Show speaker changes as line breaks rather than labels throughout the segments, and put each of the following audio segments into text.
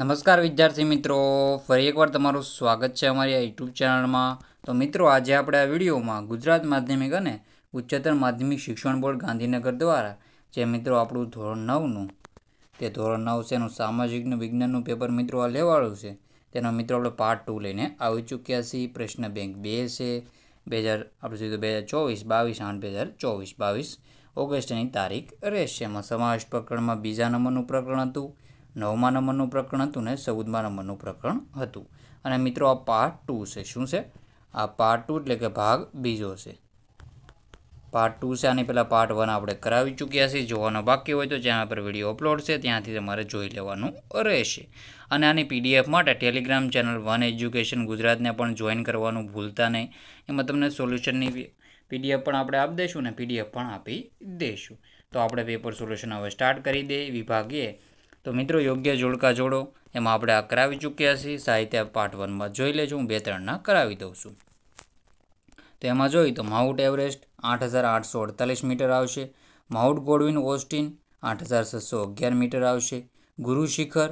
નમસ્કાર વિદ્યાર્થી મિત્રો ફરી એકવાર તમારું સ્વાગત છે અમારી આ યુટ્યુબ ચેનલમાં તો મિત્રો આજે આપણે આ વિડીયોમાં ગુજરાત માધ્યમિક અને ઉચ્ચતર માધ્યમિક શિક્ષણ બોર્ડ ગાંધીનગર દ્વારા જે મિત્રો આપણું ધોરણ નવનું તે ધોરણ નવ છે એનું સામાજિક વિજ્ઞાનનું પેપર મિત્રો આ લેવાળું છે તેનો મિત્રો આપણે પાર્ટ ટુ લઈને આવી ચૂક્યા છીએ પ્રશ્ન બેંક બે છે બે હજાર આપણે સીધું બે હજાર ચોવીસ બાવીસ આઠ બે હજાર ચોવીસ બાવીસ ઓગસ્ટની તારીખ રહેશે એમાં સમાવેશ પ્રકરણમાં બીજા નંબરનું પ્રકરણ હતું નવમા નંબરનું પ્રકરણ હતું ને ચૌદમા નંબરનું પ્રકરણ હતું અને મિત્રો આ પાર્ટ ટુ છે શું છે આ પાર્ટ ટુ એટલે કે ભાગ બીજો છે પાર્ટ ટુ છે આની પહેલાં પાર્ટ વન આપણે કરાવી ચૂક્યા છીએ જોવાનો બાકી હોય તો જ્યાં પર વિડીયો અપલોડ છે ત્યાંથી તમારે જોઈ લેવાનું રહેશે અને આની પીડીએફ માટે ટેલિગ્રામ ચેનલ વન એજ્યુકેશન ગુજરાતને પણ જોઈન કરવાનું ભૂલતા નહીં એમાં તમને સોલ્યુશનની પીડીએફ પણ આપણે આપી દઈશું ને પીડીએફ પણ આપી દઈશું તો આપણે પેપર સોલ્યુશન હવે સ્ટાર્ટ કરી દઈએ વિભાગીએ તો મિત્રો યોગ્ય જોડકા જોડો એમાં આપણે આ કરાવી ચૂક્યા છીએ સાહિત્ય પાર્ટ વનમાં જોઈ લેજો હું બે ત્રણના કરાવી દઉં છું તો એમાં જોઈએ તો માઉન્ટ એવરેસ્ટ આઠ મીટર આવશે માઉન્ટ ગોડવિન ઓસ્ટિન આઠ મીટર આવશે ગુરુ શિખર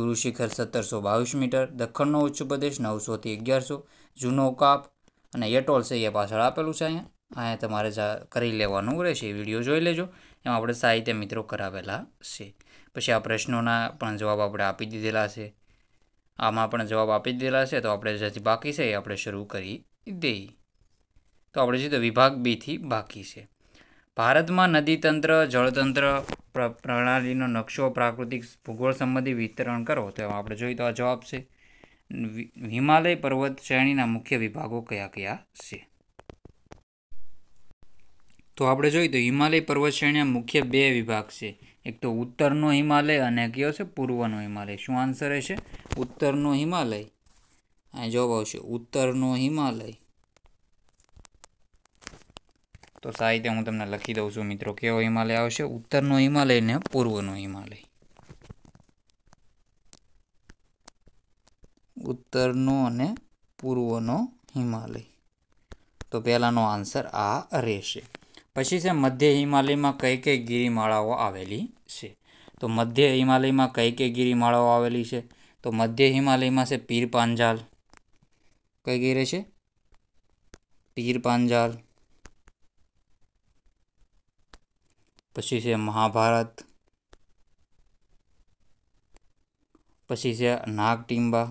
ગુરુ શિખર સત્તરસો બાવીસ મીટર દખણનો ઉચ્ચ પ્રદેશ નવસોથી અગિયારસો જૂનો કાપ અને એટોલ છે એ પાછળ આપેલું છે અહીંયા અહીંયા તમારે કરી લેવાનું રહેશે વિડીયો જોઈ લેજો એમાં આપણે સાહિત્ય મિત્રો કરાવેલા છે પછી આ પ્રશ્નોના પણ જવાબ આપણે આપી દીધેલા છે આમાં પણ જવાબ આપી દીધેલા છે તો આપણે જેથી બાકી છે એ આપણે શરૂ કરી દઈએ તો આપણે જોઈએ તો વિભાગ બીથી બાકી છે ભારતમાં નદીતંત્ર જળતંત્ર પ્રણાલીનો નકશો પ્રાકૃતિક ભૂગોળ સંબંધી વિતરણ કરો તો આપણે જોઈએ તો આ જવાબ છે હિમાલય પર્વત શ્રેણીના મુખ્ય વિભાગો કયા કયા છે તો આપણે જોઈએ તો હિમાલય પર્વત શ્રેણીના મુખ્ય બે વિભાગ છે એક તો ઉત્તરનો હિમાલય અને કયો છે પૂર્વનો હિમાલય શું આન્સર હશે ઉત્તરનો હિમાલય અહીં જવાબ આવશે ઉત્તરનો હિમાલય તો સાહિત્ય હું તમને લખી દઉં છું મિત્રો કેવો હિમાલય આવશે ઉત્તરનો હિમાલય ને પૂર્વનો હિમાલય ઉત્તરનો અને પૂર્વનો હિમાલય તો પહેલાંનો આન્સર આ રહેશે પછી છે મધ્ય હિમાલયમાં કઈ કઈ ગિરિમાળાઓ આવેલી છે તો મધ્ય હિમાલયમાં કઈ કઈ ગિરિમાળાઓ આવેલી છે તો મધ્ય હિમાલયમાં છે પીર પાંજાલ કઈ ગીરે છે પીર પાંજાલ પછી છે મહાભારત પછી છે નાગટિંબા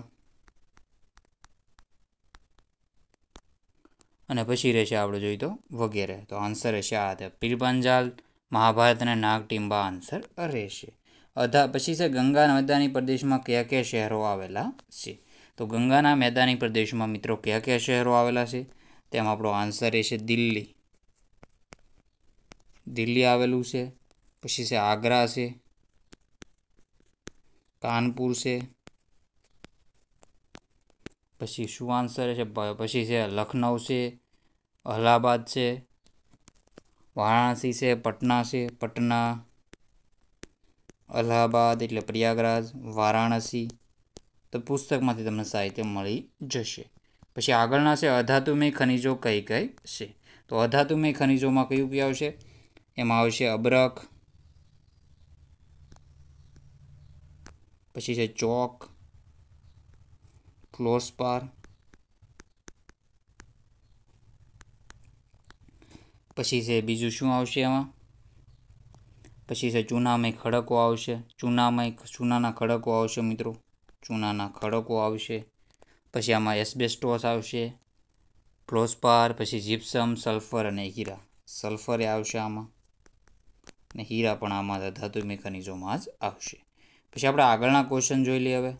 અને પછી રહેશે આપણે જોઈએ તો વગેરે તો આન્સર રહેશે આ હતા પીરપાંજાલ મહાભારત અને નાગટિંબા આન્સર રહેશે અધા પછી છે ગંગા મેદાની પ્રદેશમાં કયા કયા શહેરો આવેલા છે તો ગંગાના મેદાની પ્રદેશમાં મિત્રો કયા કયા શહેરો આવેલા છે તેમાં આપણો આન્સર રહેશે દિલ્હી દિલ્હી આવેલું છે પછી છે આગ્રા છે કાનપુર છે પછી શું આન્સર છે પછી છે લખનઉ છે અલ્હાબાદ છે વારાણસી છે પટના છે પટના અલ્હાબાદ એટલે પ્રયાગરાજ વારાણસી તો પુસ્તકમાંથી તમને સાહિત્ય મળી જશે પછી આગળના છે અધાતુમય ખનિજો કઈ કઈ છે તો અધાતુમય ખનિજોમાં કયું કયું આવશે એમાં આવશે અબરખ પછી છે ચોક ક્લોઝ બાર પછી છે બીજું શું આવશે એમાં પછી છે ચૂનામય ખડકો આવશે ચૂનામય ચૂનાના ખડકો આવશે મિત્રો ચૂનાના ખડકો આવશે પછી આમાં એસ્બેસ્ટોસ આવશે ક્લોસપાર પછી જીપ્સમ સલ્ફર અને હીરા સલ્ફર આવશે આમાં અને હીરા પણ આમાં ધાતુ મિકેનિઝમમાં જ આવશે પછી આપણે આગળના ક્વેશ્ચન જોઈ લઈએ હવે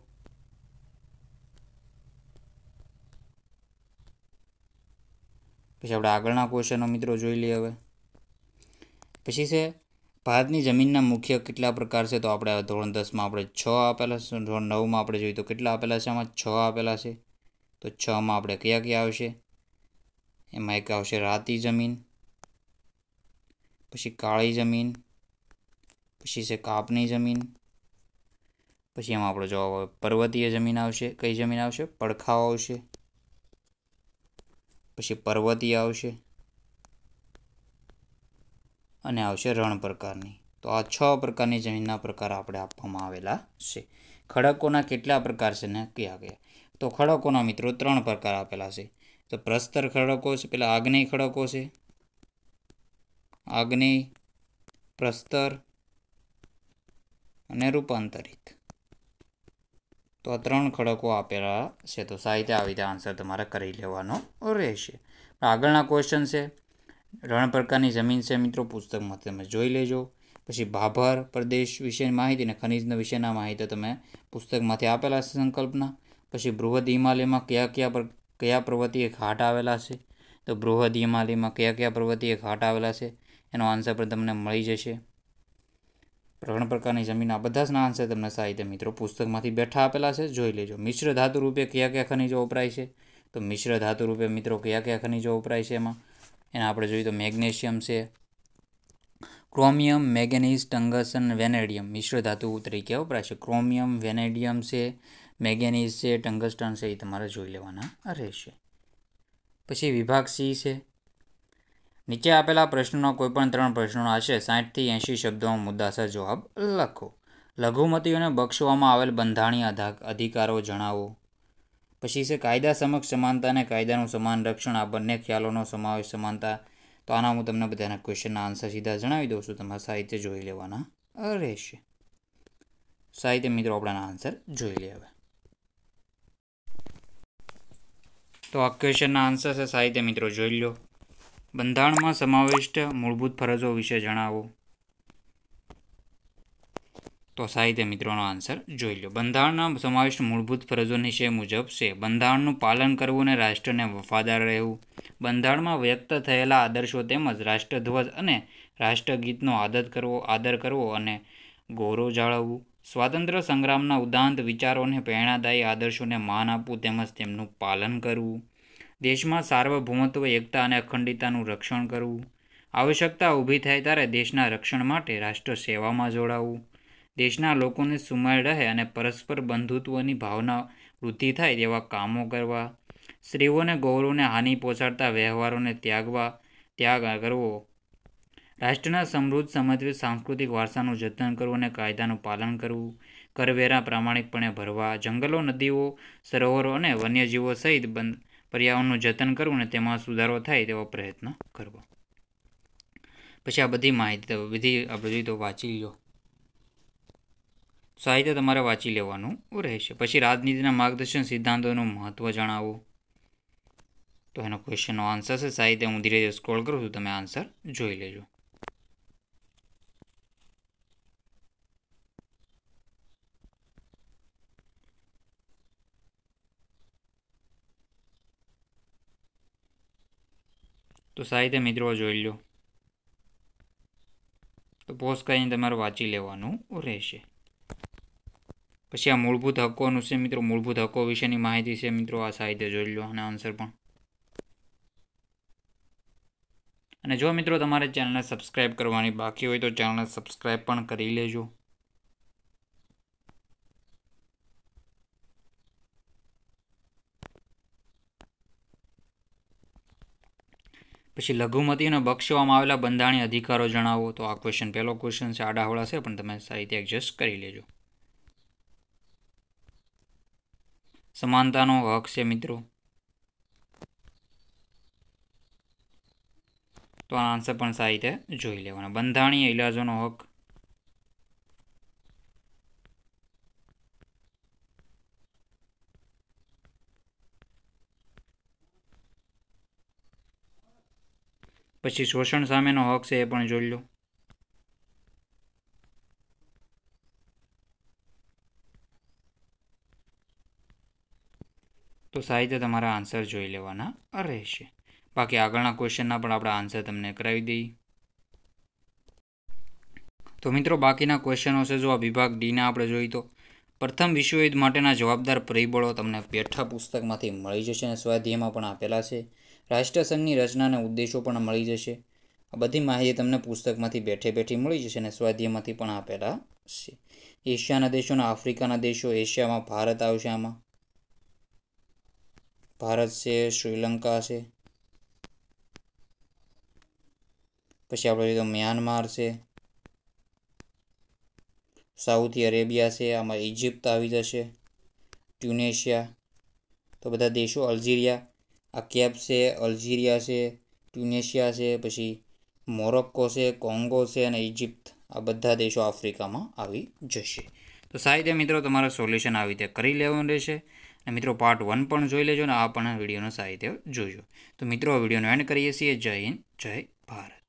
પછી આપણે આગળના ક્વેશ્ચનો મિત્રો જોઈ લઈએ હવે પછી છે ભારતની જમીનના મુખ્ય કેટલા પ્રકાર છે તો આપણે ધોરણ દસમાં આપણે છ આપેલા છે ધોરણ નવમાં આપણે જોઈએ તો કેટલા આપેલા છે આમાં છ આપેલા છે તો છમાં આપણે કયા કયા આવશે એમાં એક આવશે રાતી જમીન પછી કાળી જમીન પછી છે કાપની જમીન પછી એમાં આપણો જવાબ આવે પર્વતીય જમીન આવશે કઈ જમીન આવશે પડખાઓ આવશે પછી પર્વતીય આવશે અને આવશે રણ પ્રકારની તો આ છ પ્રકારની જમીનના પ્રકાર આપણે આપવામાં આવેલા છે ખડકોના કેટલા પ્રકાર છે ને કયા કયા તો ખડકોના મિત્રો ત્રણ પ્રકાર આપેલા છે તો પ્રસ્તર ખડકો છે પેલા આગ્નેય ખડકો છે આગ્નેય પ્રસ્તર અને રૂપાંતરિત તો આ ત્રણ ખડકો આપેલા છે તો સાહિત્ય આવી રીતે આન્સર તમારે કરી લેવાનો રહેશે આગળના ક્વેશ્ચન છે રણ પ્રકારની જમીન છે મિત્રો પુસ્તકમાં તમે જોઈ લેજો પછી ભાભર પ્રદેશ વિશેની માહિતી અને ખનિજના વિશેના માહિતી તમે પુસ્તકમાંથી આપેલા છે સંકલ્પના પછી બૃહદ હિમાલયમાં કયા કયા પર કયા પર્વતીય ઘાટ આવેલા છે તો બૃહદ હિમાલયમાં કયા કયા પર્વતીય ઘાટ આવેલા છે એનો આન્સર પણ તમને મળી જશે પ્રકરણ પ્રકારની જમીન આ બધા જ ના આન્સર તમને સાહિત્ય મિત્રો પુસ્તકમાંથી બેઠા આપેલા છે જોઈ લેજો મિશ્ર ધાતુ રૂપે કયા કયા ખનિજો વપરાય છે તો મિશ્ર ધાતુ રૂપે મિત્રો કયા કયા ખનિજો વપરાય છે એમાં એના આપણે જોઈએ તો મેગ્નેશિયમ છે ક્રોમિયમ મેગેનીઝ ટંગસન વેનેડિયમ મિશ્ર ધાતુ તરીકે વપરાય છે ક્રોમિયમ વેનેડિયમ છે મેગેનીઝ છે ટંગસ્ટન છે એ તમારે જોઈ લેવાના રહેશે પછી વિભાગ સી છે નીચે આપેલા પ્રશ્નોના કોઈપણ ત્રણ પ્રશ્નોના આશરે સાહીઠથી એંશી શબ્દોમાં મુદ્દાસર જવાબ લખો લઘુમતીઓને બક્ષવામાં આવેલ બંધારણીય અધિકારો જણાવો પછી છે કાયદા સમક્ષ સમાનતા અને કાયદાનું સમાન રક્ષણ આ બંને ખ્યાલોનો સમાવેશ સમાનતા તો આના હું તમને બધાના ક્વેશ્ચનના આન્સર સીધા જણાવી દઉં છું તમારે સાહિત્ય જોઈ લેવાના રહેશે સાહિત્ય મિત્રો આપણાના આન્સર જોઈ લે હવે તો આ ક્વેશ્ચનના આન્સર છે સાહિત્ય મિત્રો જોઈ લો બંધારણમાં સમાવિષ્ટ મૂળભૂત ફરજો વિશે જણાવો તો સાહિત્ય મિત્રોનો આન્સર જોઈ લો બંધારણના સમાવિષ્ટ મૂળભૂત ફરજો નિશ્ચય મુજબ છે બંધારણનું પાલન કરવું અને રાષ્ટ્રને વફાદાર રહેવું બંધારણમાં વ્યક્ત થયેલા આદર્શો તેમજ રાષ્ટ્રધ્વજ અને રાષ્ટ્રગીતનો આદર કરવો આદર કરવો અને ગૌરવ જાળવવું સ્વાતંત્ર્ય સંગ્રામના ઉદાંત વિચારોને પ્રેરણાદાયી આદર્શોને માન આપવું તેમજ તેમનું પાલન કરવું દેશમાં સાર્વભૌમત્વ એકતા અને અખંડિતતાનું રક્ષણ કરવું આવશ્યકતા ઊભી થાય ત્યારે દેશના રક્ષણ માટે રાષ્ટ્ર સેવામાં જોડાવું દેશના લોકોને સુમેળ રહે અને પરસ્પર બંધુત્વની ભાવના વૃદ્ધિ થાય તેવા કામો કરવા સ્ત્રીઓને ગૌરવને હાનિ પહોંચાડતા વ્યવહારોને ત્યાગવા ત્યાગ કરવો રાષ્ટ્રના સમૃદ્ધ સમન્વિત સાંસ્કૃતિક વારસાનું જતન કરવું અને કાયદાનું પાલન કરવું કરવેરા પ્રામાણિકપણે ભરવા જંગલો નદીઓ સરોવરો અને વન્યજીવો સહિત બંધ પર્યાવરણનું જતન કરવું અને તેમાં સુધારો થાય તેવો પ્રયત્ન કરવો પછી આ બધી માહિતી બધી આપણે જોઈએ તો વાંચી લો સાહિત્ય તમારે વાંચી લેવાનું રહેશે પછી રાજનીતિના માર્ગદર્શન સિદ્ધાંતોનું મહત્ત્વ જણાવો તો એનો ક્વેશ્ચનનો આન્સર છે સાહિત્ય હું ધીરે ધીરે સ્ક્રોલ કરું છું તમે આન્સર જોઈ લેજો તો સાહિત્ય મિત્રો જોઈ લો તો પોસ્ટ કરીને તમારે વાંચી લેવાનું રહેશે પછી આ મૂળભૂત હકોનું છે મિત્રો મૂળભૂત હકો વિશેની માહિતી છે મિત્રો આ સાહિત્ય જોઈ લો અને આન્સર પણ અને જો મિત્રો તમારે ચેનલને સબસ્ક્રાઈબ કરવાની બાકી હોય તો ચેનલને સબસ્ક્રાઈબ પણ કરી લેજો પછી લઘુમતીને બક્ષવામાં આવેલા બંધારણીય અધિકારો જણાવો તો આ ક્વેશ્ચન પહેલો ક્વેશ્ચન છે આડાહોળા છે પણ તમે સાહિત્ય એડજસ્ટ કરી લેજો સમાનતાનો હક છે મિત્રો તો આનો આન્સર પણ સાહિત્ય જોઈ લેવાનો બંધારણીય ઇલાજોનો હક પછી શોષણ સામેનો હક છે એ પણ જોઈ લો તો સાહિત્ય તમારા આન્સર જોઈ લેવાના રહેશે બાકી આગળના ક્વેશ્ચનના પણ આપણે આન્સર તમને કરાવી દઈએ તો મિત્રો બાકીના ક્વેશ્ચનો છે જો આ વિભાગ ડીના આપણે જોઈ તો પ્રથમ વિશ્વયુદ્ધ માટેના જવાબદાર પરિબળો તમને પેઠા પુસ્તકમાંથી મળી જશે અને સ્વાધ્યાયમાં પણ આપેલા છે રાષ્ટ્રસંઘની રચનાના ઉદ્દેશો પણ મળી જશે આ બધી માહિતી તમને પુસ્તકમાંથી બેઠે બેઠી મળી જશે અને સ્વાધ્યાયમાંથી પણ આપેલા છે એશિયાના દેશોના આફ્રિકાના દેશો એશિયામાં ભારત આવશે આમાં ભારત છે શ્રીલંકા છે પછી આપણે જોઈએ તો મ્યાનમાર છે સાઉથી અરેબિયા છે આમાં ઇજિપ્ત આવી જશે ટ્યુનેશિયા તો બધા દેશો અલ્જીરિયા આ કેપ છે અલ્જીરિયા છે ટ્યુનેશિયા છે પછી મોરોક્કો છે કોંગો છે અને ઇજિપ્ત આ બધા દેશો આફ્રિકામાં આવી જશે તો સાહિત્ય મિત્રો તમારે સોલ્યુશન આવી રીતે કરી લેવાનું રહેશે અને મિત્રો પાર્ટ વન પણ જોઈ લેજો અને આ પણ વિડીયોનો સાહિત્ય જોજો તો મિત્રો વિડીયોનો એન્ડ કરીએ છીએ જય હિન્દ જય ભારત